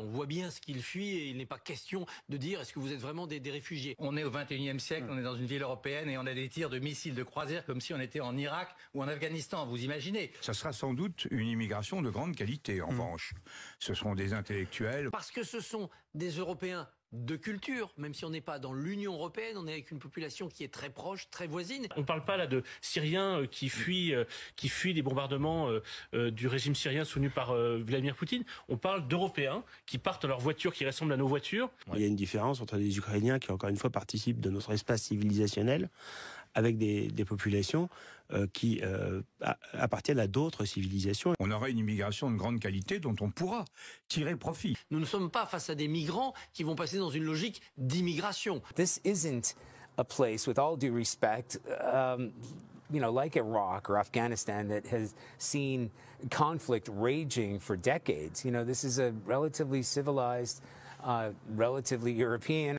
On voit bien ce qu'il fuit et il n'est pas question de dire est-ce que vous êtes vraiment des, réfugiés. On est au 21e siècle, hmm. on est dans une ville européenne et on a des tirs de missiles de croisière comme si on était en Irak ou en Afghanistan, vous imaginez. Ça sera sans doute une immigration de grande qualité en hmm. revanche. Ce seront des intellectuels. Parce que ce sont des Européens de culture, même si on n'est pas dans l'Union européenne, on est avec une population qui est très proche, très voisine. On ne parle pas là de Syriens euh, mm. euh, qui fuient, qui les bombardements euh, du régime syrien soutenu par Vladimir Poutine. On parle d'Européens qui partent dans leur voiture, qui ressemblent à nos voitures. Il y a une différence entre les Ukrainiens qui, encore une fois, participent de notre espace civilisationnel, avec des, des populations euh, qui euh, appartiennent à d'autres civilisations. On aura une immigration de grande qualité dont on pourra tirer profit. Nous ne sommes pas face à des migrants qui vont passer dans une logique d'immigration. This isn't a place, with all due respect, um... you know, like Iraq or Afghanistan that has seen conflict raging for decades. You know, this is a relatively civilized, uh, relatively European.